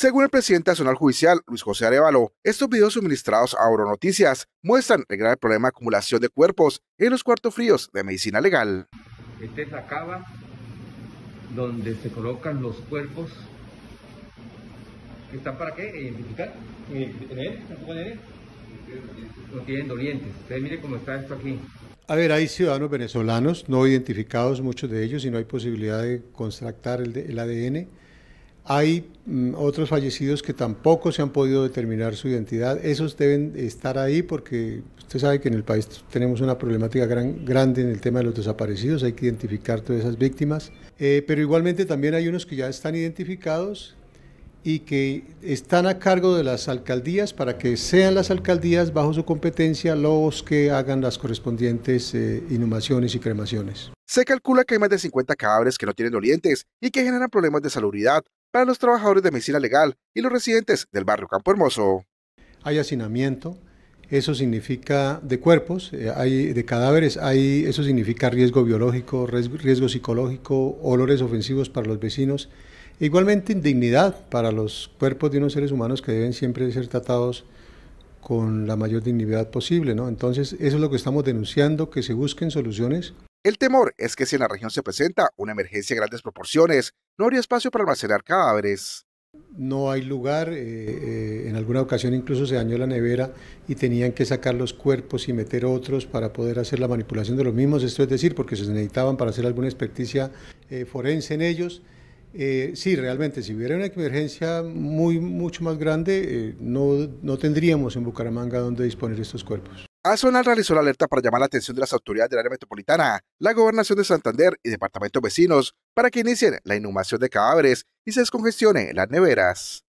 Según el presidente nacional judicial, Luis José Arevalo, estos videos suministrados a Oro Noticias muestran el grave problema de acumulación de cuerpos en los cuartos fríos de medicina legal. Este es la cava donde se colocan los cuerpos están para qué? Identificar. Eh, no tienen dolientes. Ustedes mire cómo está esto aquí. A ver, hay ciudadanos venezolanos no identificados, muchos de ellos, y no hay posibilidad de contractar el ADN hay mm, otros fallecidos que tampoco se han podido determinar su identidad. Esos deben estar ahí porque usted sabe que en el país tenemos una problemática gran, grande en el tema de los desaparecidos. Hay que identificar todas esas víctimas. Eh, pero igualmente también hay unos que ya están identificados y que están a cargo de las alcaldías para que sean las alcaldías bajo su competencia los que hagan las correspondientes eh, inhumaciones y cremaciones. Se calcula que hay más de 50 cadáveres que no tienen dolientes y que generan problemas de salubridad, para los trabajadores de medicina legal y los residentes del barrio Campo Hermoso. Hay hacinamiento, eso significa de cuerpos, eh, hay de cadáveres, hay, eso significa riesgo biológico, riesgo psicológico, olores ofensivos para los vecinos, igualmente indignidad para los cuerpos de unos seres humanos que deben siempre ser tratados con la mayor dignidad posible, ¿no? Entonces, eso es lo que estamos denunciando, que se busquen soluciones el temor es que si en la región se presenta una emergencia de grandes proporciones, no habría espacio para almacenar cadáveres. No hay lugar, eh, eh, en alguna ocasión incluso se dañó la nevera y tenían que sacar los cuerpos y meter otros para poder hacer la manipulación de los mismos, esto es decir, porque se necesitaban para hacer alguna experticia eh, forense en ellos. sí, realmente, si hubiera una emergencia muy, mucho más grande, no, no tendríamos en Bucaramanga donde disponer estos cuerpos. Azonal realizó la alerta para llamar la atención de las autoridades del área metropolitana, la gobernación de Santander y departamentos vecinos para que inicien la inhumación de cadáveres y se descongestione las neveras.